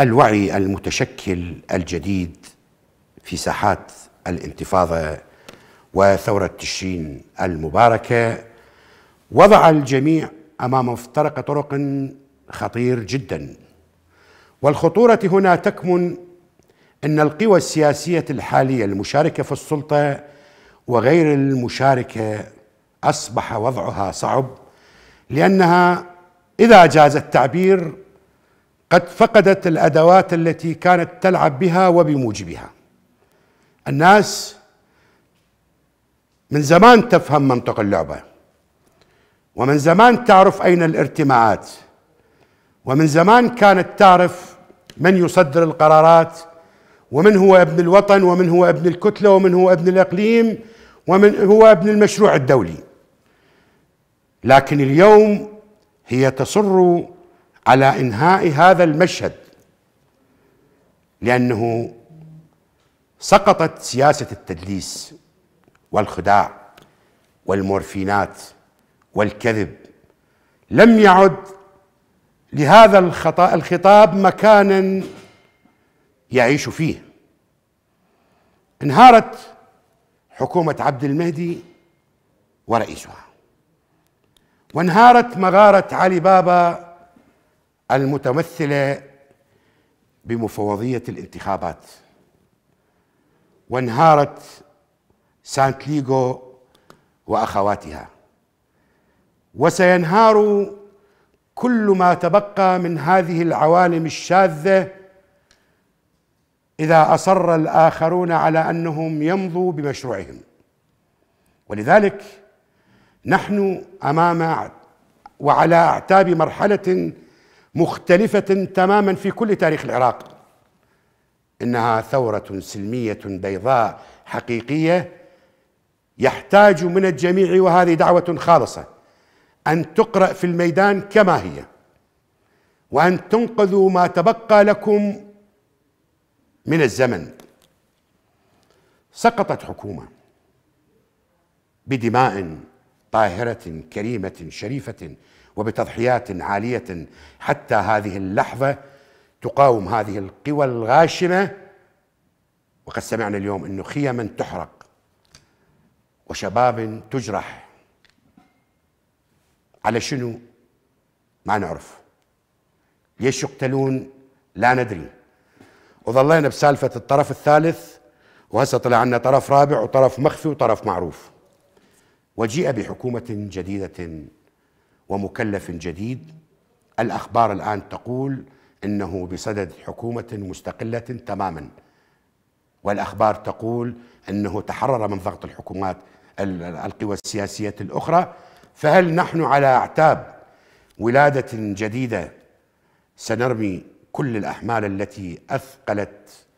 الوعي المتشكل الجديد في ساحات الانتفاضه وثوره تشرين المباركه وضع الجميع امام مفترق طرق خطير جدا والخطوره هنا تكمن ان القوى السياسيه الحاليه المشاركه في السلطه وغير المشاركه اصبح وضعها صعب لانها اذا جاز التعبير قد فقدت الادوات التي كانت تلعب بها وبموجبها الناس من زمان تفهم منطق اللعبه ومن زمان تعرف اين الارتماعات ومن زمان كانت تعرف من يصدر القرارات ومن هو ابن الوطن ومن هو ابن الكتله ومن هو ابن الاقليم ومن هو ابن المشروع الدولي لكن اليوم هي تصر على انهاء هذا المشهد لانه سقطت سياسه التدليس والخداع والمورفينات والكذب لم يعد لهذا الخطأ الخطاب مكانا يعيش فيه انهارت حكومة عبد المهدي ورئيسها وانهارت مغارة علي بابا المتمثله بمفوضيه الانتخابات وانهارت سانت ليغو واخواتها وسينهار كل ما تبقى من هذه العوالم الشاذه اذا اصر الاخرون على انهم يمضوا بمشروعهم ولذلك نحن امام وعلى اعتاب مرحله مختلفة تماما في كل تاريخ العراق إنها ثورة سلمية بيضاء حقيقية يحتاج من الجميع وهذه دعوة خالصة أن تقرأ في الميدان كما هي وأن تنقذوا ما تبقى لكم من الزمن سقطت حكومة بدماء طاهرة كريمة شريفة وبتضحيات عاليه حتى هذه اللحظه تقاوم هذه القوى الغاشمه وقد سمعنا اليوم انه خيما تحرق وشباب تجرح على شنو ما نعرف ليش يقتلون لا ندري وظلينا بسالفة الطرف الثالث وهسه طلع عنا طرف رابع وطرف مخفي وطرف معروف وجيء بحكومة جديدة ومكلف جديد الأخبار الآن تقول أنه بصدد حكومة مستقلة تماما والأخبار تقول أنه تحرر من ضغط الحكومات القوى السياسية الأخرى فهل نحن على أعتاب ولادة جديدة سنرمي كل الأحمال التي أثقلت